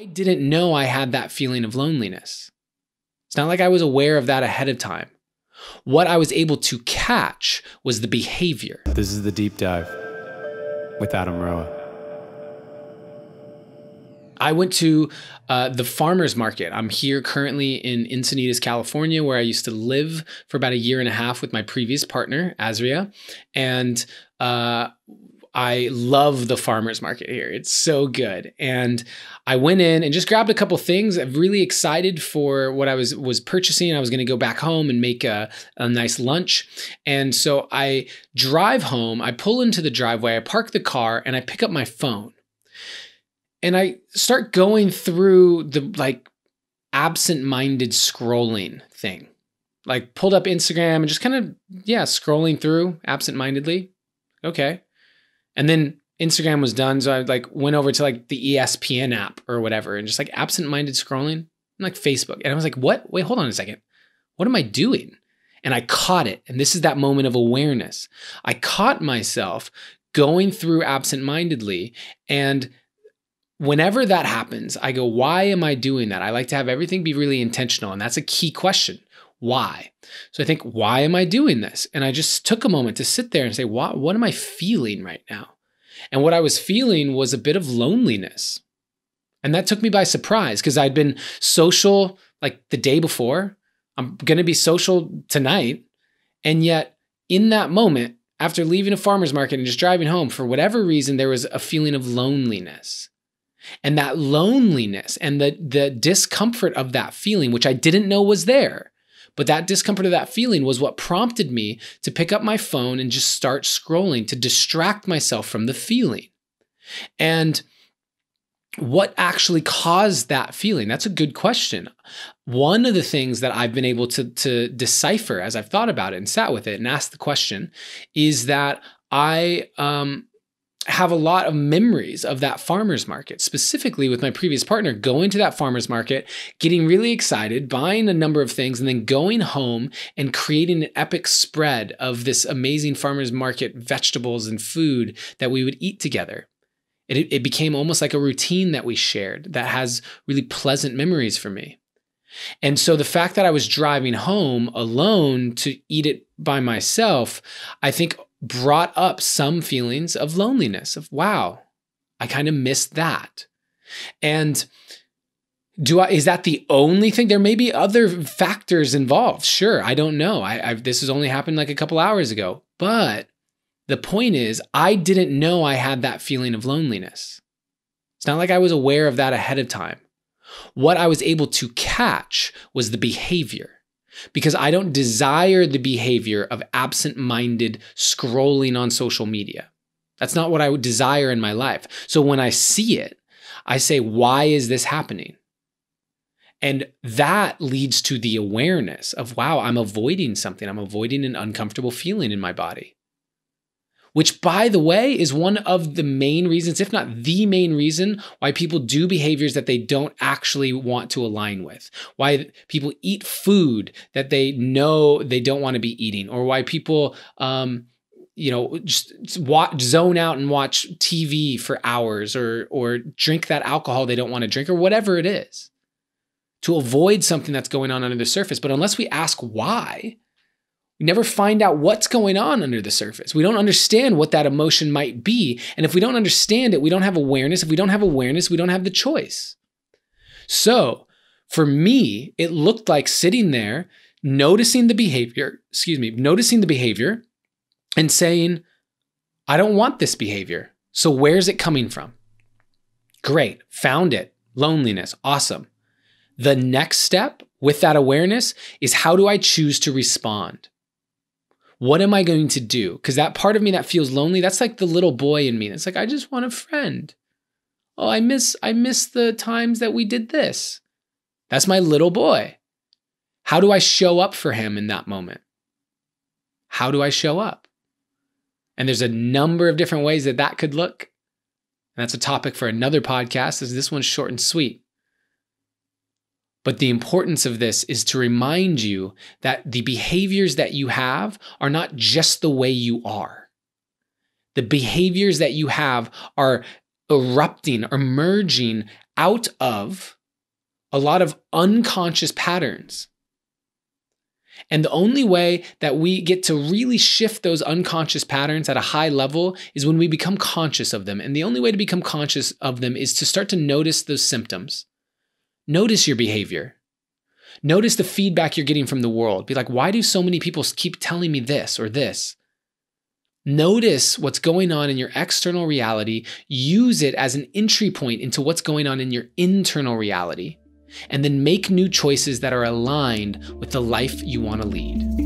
I didn't know I had that feeling of loneliness. It's not like I was aware of that ahead of time. What I was able to catch was the behavior. This is the deep dive with Adam Roa. I went to uh, the farmers market. I'm here currently in Encinitas, California, where I used to live for about a year and a half with my previous partner, Azria. And uh, I love the farmers market here. It's so good. And I went in and just grabbed a couple things. I'm really excited for what I was was purchasing. I was going to go back home and make a, a nice lunch. And so I drive home, I pull into the driveway, I park the car, and I pick up my phone. And I start going through the like absent-minded scrolling thing. Like pulled up Instagram and just kind of yeah, scrolling through absent-mindedly. Okay. And then Instagram was done, so I like went over to like the ESPN app or whatever, and just like absent-minded scrolling, and, like Facebook, and I was like, "What? Wait, hold on a second. What am I doing?" And I caught it, and this is that moment of awareness. I caught myself going through absent-mindedly, and whenever that happens, I go, "Why am I doing that?" I like to have everything be really intentional, and that's a key question why. So I think, why am I doing this? And I just took a moment to sit there and say, what, what am I feeling right now? And what I was feeling was a bit of loneliness. And that took me by surprise because I'd been social like the day before. I'm going to be social tonight. And yet, in that moment, after leaving a farmer's market and just driving home, for whatever reason, there was a feeling of loneliness. And that loneliness and the, the discomfort of that feeling, which I didn't know was there, but that discomfort of that feeling was what prompted me to pick up my phone and just start scrolling to distract myself from the feeling. And what actually caused that feeling? That's a good question. One of the things that I've been able to, to decipher as I've thought about it and sat with it and asked the question is that I um, have a lot of memories of that farmer's market, specifically with my previous partner, going to that farmer's market, getting really excited, buying a number of things, and then going home and creating an epic spread of this amazing farmer's market vegetables and food that we would eat together. It, it became almost like a routine that we shared that has really pleasant memories for me. And so the fact that I was driving home alone to eat it by myself, I think brought up some feelings of loneliness of wow i kind of missed that and do i is that the only thing there may be other factors involved sure i don't know i I've, this has only happened like a couple hours ago but the point is i didn't know i had that feeling of loneliness it's not like i was aware of that ahead of time what i was able to catch was the behavior because I don't desire the behavior of absent minded scrolling on social media. That's not what I would desire in my life. So when I see it, I say, why is this happening? And that leads to the awareness of, wow, I'm avoiding something. I'm avoiding an uncomfortable feeling in my body which, by the way, is one of the main reasons, if not the main reason, why people do behaviors that they don't actually want to align with, why people eat food that they know they don't want to be eating, or why people, um, you know, just watch, zone out and watch TV for hours, or or drink that alcohol they don't want to drink, or whatever it is, to avoid something that's going on under the surface. But unless we ask why, we never find out what's going on under the surface. We don't understand what that emotion might be. And if we don't understand it, we don't have awareness. If we don't have awareness, we don't have the choice. So for me, it looked like sitting there, noticing the behavior, excuse me, noticing the behavior and saying, I don't want this behavior. So where's it coming from? Great, found it. Loneliness, awesome. The next step with that awareness is how do I choose to respond? What am I going to do? Because that part of me that feels lonely, that's like the little boy in me. That's like, I just want a friend. Oh, I miss, I miss the times that we did this. That's my little boy. How do I show up for him in that moment? How do I show up? And there's a number of different ways that that could look. And that's a topic for another podcast, this one's short and sweet. But the importance of this is to remind you that the behaviors that you have are not just the way you are. The behaviors that you have are erupting, emerging out of a lot of unconscious patterns. And the only way that we get to really shift those unconscious patterns at a high level is when we become conscious of them. And the only way to become conscious of them is to start to notice those symptoms Notice your behavior. Notice the feedback you're getting from the world. Be like, why do so many people keep telling me this or this? Notice what's going on in your external reality. Use it as an entry point into what's going on in your internal reality. And then make new choices that are aligned with the life you want to lead.